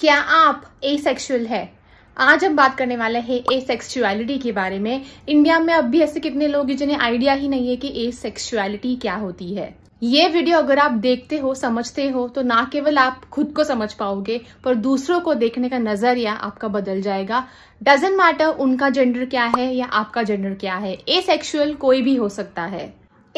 क्या आप एसेक्सुअल है आज हम बात करने वाले हैं ए सेक्सुअलिटी के बारे में इंडिया में अब भी ऐसे कितने लोग हैं जिन्हें आइडिया ही नहीं है कि ए सेक्सुअलिटी क्या होती है ये वीडियो अगर आप देखते हो समझते हो तो ना केवल आप खुद को समझ पाओगे पर दूसरों को देखने का नजरिया आपका बदल जाएगा डजेंट मैटर उनका जेंडर क्या है या आपका जेंडर क्या है ए सेक्सुअल कोई भी हो सकता है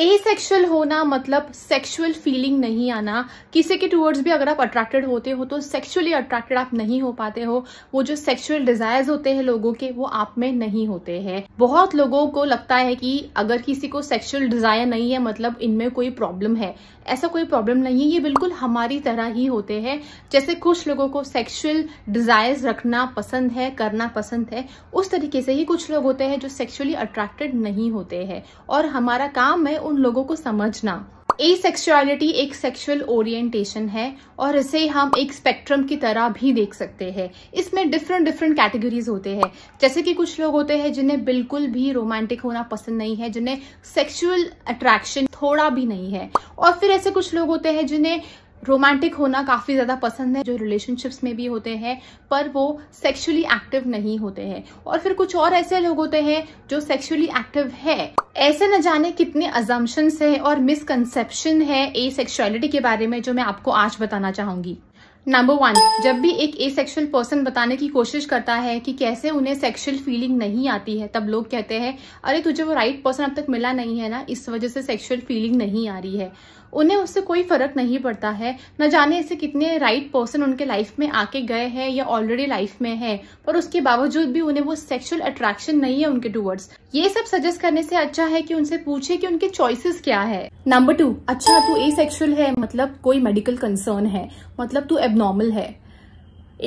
एसेक्सुअल होना मतलब सेक्सुअल फीलिंग नहीं आना किसी के टूवर्ड्स भी अगर आप अट्रैक्टेड होते हो तो सेक्सुअली अट्रैक्टेड आप नहीं हो पाते हो वो जो सेक्सुअल डिजायर्स होते हैं लोगों के वो आप में नहीं होते हैं बहुत लोगों को लगता है कि अगर किसी को सेक्सुअल डिजायर नहीं है मतलब इनमें कोई प्रॉब्लम है ऐसा कोई प्रॉब्लम नहीं है ये बिल्कुल हमारी तरह ही होते हैं जैसे कुछ लोगों को सेक्सुअल डिजायर्स रखना पसंद है करना पसंद है उस तरीके से ही कुछ लोग होते हैं जो सेक्सुअली अट्रैक्टेड नहीं होते हैं और हमारा काम है उन लोगों को समझना ए सेक्सुअलिटी एक सेक्सुअल ओरिएंटेशन है और इसे हम एक स्पेक्ट्रम की तरह भी देख सकते हैं इसमें डिफरेंट डिफरेंट कैटेगरीज होते हैं जैसे कि कुछ लोग होते हैं जिन्हें बिल्कुल भी रोमांटिक होना पसंद नहीं है जिन्हें सेक्सुअल अट्रैक्शन थोड़ा भी नहीं है और फिर ऐसे कुछ लोग होते हैं जिन्हें रोमांटिक होना काफ़ी ज़्यादा पसंद है जो रिलेशनशिप्स में भी होते हैं पर वो सेक्सुअली एक्टिव नहीं होते हैं और फिर कुछ और ऐसे लोग होते हैं जो सेक्सुअली एक्टिव है ऐसे न जाने कितने अजम्पन्स है और मिसकनसेप्शन है ए सेक्सुअलिटी के बारे में जो मैं आपको आज बताना चाहूंगी नंबर वन जब भी एक ए सेक्शुअल पर्सन बताने की कोशिश करता है कि कैसे उन्हें सेक्सुअल फीलिंग नहीं आती है तब लोग कहते हैं अरे तुझे वो राइट पर्सन अब तक मिला नहीं है ना इस वजह से सेक्सुअल फीलिंग नहीं आ रही है उन्हें उससे कोई फर्क नहीं पड़ता है न जाने ऐसे कितने राइट पर्सन उनके लाइफ में आके गए हैं या ऑलरेडी लाइफ में है पर उसके बावजूद भी उन्हें वो सेक्सुअल अट्रैक्शन नहीं है उनके टूवर्ड्स ये सब सजेस्ट करने से अच्छा है कि उनसे पूछे कि उनके चॉइसेस क्या है नंबर टू अच्छा तू ए है मतलब कोई मेडिकल कंसर्न है मतलब तू एबनॉर्मल है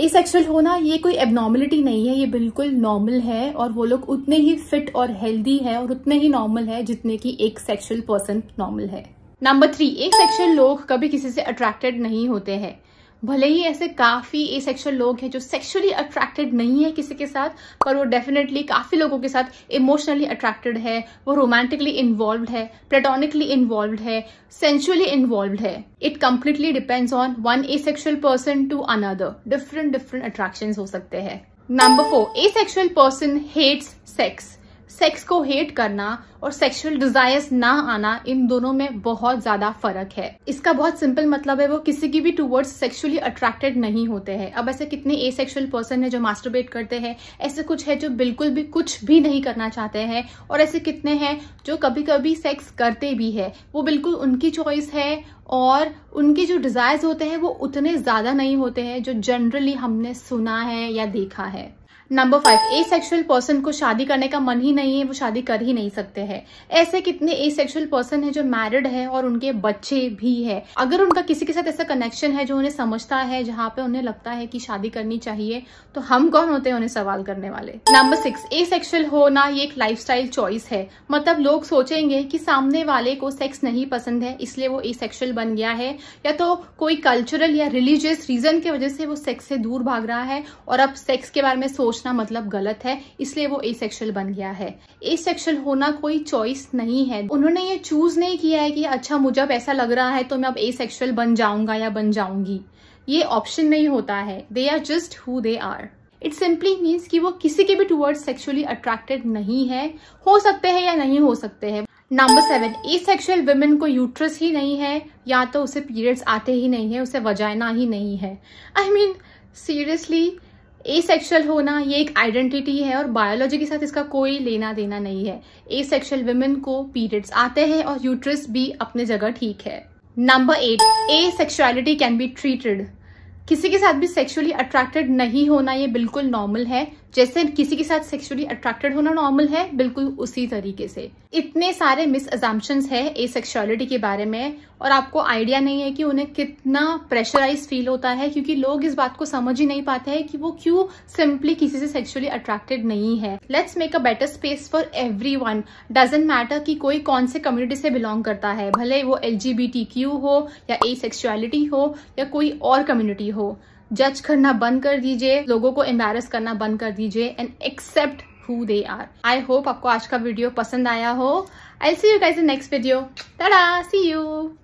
एसेक्सुअल होना ये कोई एबनॉर्मलिटी नहीं है ये बिल्कुल नॉर्मल है और वो लोग उतने ही फिट और हेल्दी है और उतने ही नॉर्मल है जितने की एक सेक्सुअल पर्सन नॉर्मल है नंबर थ्री ए सेक्शन लोग कभी किसी से अट्रैक्टेड नहीं होते हैं भले ही ऐसे काफी ए सेक्शुअल लोग हैं जो सेक्सुअली अट्रैक्टेड नहीं है किसी के साथ पर वो डेफिनेटली काफी लोगों के साथ इमोशनली अट्रैक्टेड है वो रोमांटिकली इन्वॉल्व है प्लेटोनिकली इन्वॉल्व है सेंशुअली इन्वॉल्व है it completely depends on one asexual person to another different different attraction हो सकते हैं number four asexual person hates sex sex को हेट करना और सेक्सुअल डिजायर्स ना आना इन दोनों में बहुत ज्यादा फर्क है इसका बहुत सिंपल मतलब है वो किसी की भी टूवर्ड्स सेक्सुअली अट्रैक्टेड नहीं होते हैं अब ऐसे कितने ए सेक्सुअल पर्सन है जो मास्टरबेट करते हैं ऐसे कुछ है जो बिल्कुल भी कुछ भी नहीं करना चाहते हैं और ऐसे कितने हैं जो कभी कभी सेक्स करते भी है वो बिल्कुल उनकी चॉइस है और उनके जो डिजायर्स होते हैं वो उतने ज्यादा नहीं होते हैं जो जनरली हमने सुना है या देखा है number five asexual person को शादी करने का मन ही नहीं है वो शादी कर ही नहीं सकते हैं ऐसे कितने ए सेक्शुअल पर्सन है जो मैरिड है और उनके बच्चे भी है अगर उनका किसी के साथ ऐसा कनेक्शन है जो उन्हें समझता है जहाँ पे उन्हें लगता है कि शादी करनी चाहिए तो हम कौन होते हैं उन्हें सवाल करने वाले नंबर सिक्स ए सेक्शुअल होना ये एक लाइफ चॉइस है मतलब लोग सोचेंगे कि सामने वाले को सेक्स नहीं पसंद है इसलिए वो ए बन गया है या तो कोई कल्चरल या रिलीजियस रीजन की वजह से वो सेक्स से दूर भाग रहा है और अब सेक्स के बारे में सोच सोचना मतलब गलत है इसलिए वो ए बन गया है ए होना कोई चॉइस नहीं है उन्होंने ये चूज नहीं किया है कि अच्छा मुझे अब ऐसा लग रहा है तो मैं अब ए बन जाऊंगा या बन जाऊंगी ये ऑप्शन नहीं होता है they are just who they are it simply means कि वो किसी के भी टूवर्ड सेक्सुअली अट्रैक्टेड नहीं है हो सकते हैं या नहीं हो सकते हैं number seven asexual women को यूट्रस ही नहीं है या तो उसे पीरियड्स आते ही नहीं है उसे वजाइना ही नहीं है I mean seriously asexual होना ये एक आइडेंटिटी है और बायोलॉजी के साथ इसका कोई लेना देना नहीं है ए सेक्शुअल वुमेन को पीरियड्स आते हैं और यूट्रस भी अपने जगह ठीक है number eight asexuality can be treated किसी के साथ भी सेक्सुअली अट्रैक्टेड नहीं होना ये बिल्कुल नॉर्मल है जैसे किसी के साथ सेक्सुअली अट्रैक्टेड होना नॉर्मल है बिल्कुल उसी तरीके से इतने सारे मिस एजाम्पन है ए सेक्सुअलिटी के बारे में और आपको आइडिया नहीं है कि उन्हें कितना प्रेशराइज फील होता है क्योंकि लोग इस बात को समझ ही नहीं पाते हैं कि वो क्यों सिंपली किसी से सेक्सुअली अट्रैक्टेड नहीं है let's make a better space for everyone doesn't matter कि कोई कौन से कम्युनिटी से बिलोंग करता है भले वो एल हो या ए हो या कोई और कम्युनिटी हो जज करना बंद कर दीजिए लोगों को एम्बेरस करना बंद कर दीजिए and accept who they are I hope आपको आज का वीडियो पसंद आया हो I see you guys in next video tata see you